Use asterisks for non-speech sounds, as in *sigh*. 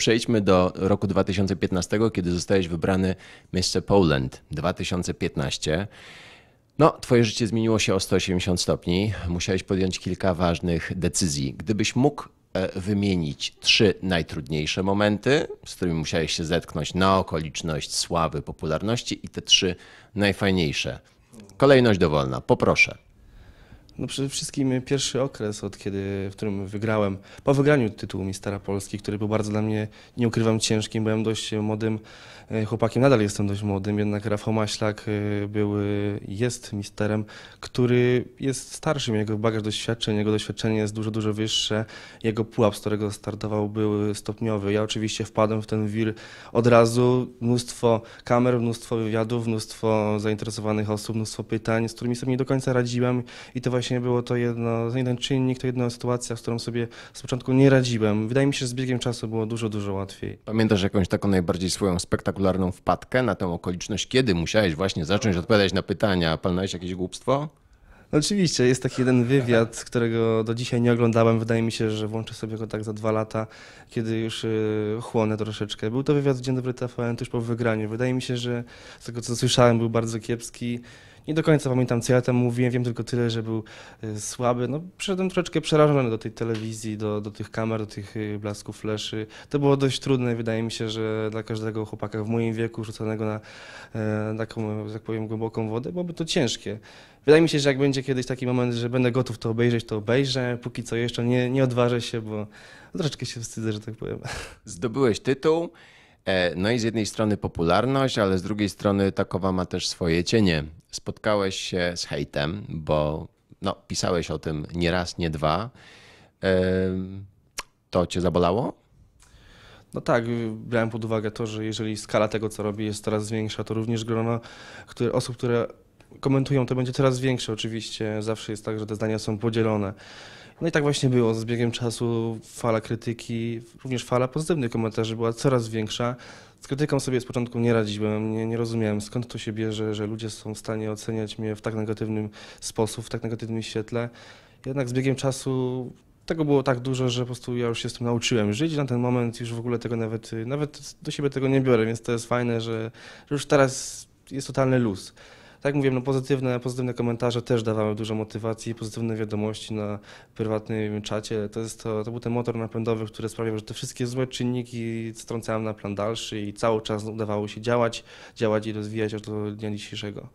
Przejdźmy do roku 2015, kiedy zostałeś wybrany Mr. Poland 2015. No, twoje życie zmieniło się o 180 stopni. Musiałeś podjąć kilka ważnych decyzji. Gdybyś mógł e, wymienić trzy najtrudniejsze momenty, z którymi musiałeś się zetknąć na okoliczność sławy, popularności i te trzy najfajniejsze. Kolejność dowolna, poproszę. No przede wszystkim pierwszy okres, od kiedy, w którym wygrałem, po wygraniu tytułu Mistera Polski, który był bardzo dla mnie, nie ukrywam, ciężkim, byłem dość młodym e, chłopakiem, nadal jestem dość młodym, jednak Rafał Maślak e, był, e, jest misterem, który jest starszym, jego bagaż doświadczeń, jego doświadczenie jest dużo, dużo wyższe, jego pułap, z którego startował, był stopniowy. Ja oczywiście wpadłem w ten wir od razu, mnóstwo kamer, mnóstwo wywiadów, mnóstwo zainteresowanych osób, mnóstwo pytań, z którymi sobie nie do końca radziłem i to właśnie faktycznie było to jedno, jeden no czynnik, to jedna sytuacja, z którą sobie z początku nie radziłem. Wydaje mi się, że z biegiem czasu było dużo, dużo łatwiej. Pamiętasz jakąś taką najbardziej swoją spektakularną wpadkę na tę okoliczność, kiedy musiałeś właśnie zacząć odpowiadać na pytania? Palnałeś jakieś głupstwo? No oczywiście, jest taki jeden wywiad, którego do dzisiaj nie oglądałem. Wydaje mi się, że włączę sobie go tak za dwa lata, kiedy już y, chłonę troszeczkę. Był to wywiad w Dzień Dobry TVN tuż po wygraniu. Wydaje mi się, że z tego co słyszałem był bardzo kiepski. Nie do końca pamiętam, co ja tam mówiłem, wiem tylko tyle, że był y, słaby. No, przyszedłem troszeczkę przerażony do tej telewizji, do, do tych kamer, do tych y, blasków fleszy. To było dość trudne, wydaje mi się, że dla każdego chłopaka w moim wieku rzuconego na e, taką, że tak powiem, głęboką wodę, byłoby to ciężkie. Wydaje mi się, że jak będzie kiedyś taki moment, że będę gotów to obejrzeć, to obejrzę. Póki co jeszcze nie, nie odważę się, bo troszeczkę się wstydzę, że tak powiem. *laughs* Zdobyłeś tytuł. E, no i z jednej strony popularność, ale z drugiej strony Takowa ma też swoje cienie spotkałeś się z hejtem, bo no, pisałeś o tym nie raz, nie dwa. To cię zabolało? No tak, brałem pod uwagę to, że jeżeli skala tego, co robi, jest coraz większa, to również grono które, osób, które komentują, to będzie coraz większe. Oczywiście zawsze jest tak, że te zdania są podzielone. No i tak właśnie było. Z biegiem czasu fala krytyki, również fala pozytywnych komentarzy była coraz większa. Z krytyką sobie z początku nie radziłem, nie, nie rozumiałem skąd to się bierze, że ludzie są w stanie oceniać mnie w tak negatywnym sposób, w tak negatywnym świetle. Jednak z biegiem czasu tego było tak dużo, że po prostu ja już się z tym nauczyłem żyć. Na ten moment już w ogóle tego nawet, nawet do siebie tego nie biorę, więc to jest fajne, że, że już teraz jest totalny luz tak mówiłem, no pozytywne, pozytywne komentarze też dawały dużo motywacji, pozytywne wiadomości na prywatnym czacie. To, jest to, to był ten motor napędowy, który sprawiał, że te wszystkie złe czynniki strącałem na plan dalszy i cały czas udawało się działać, działać i rozwijać aż do dnia dzisiejszego.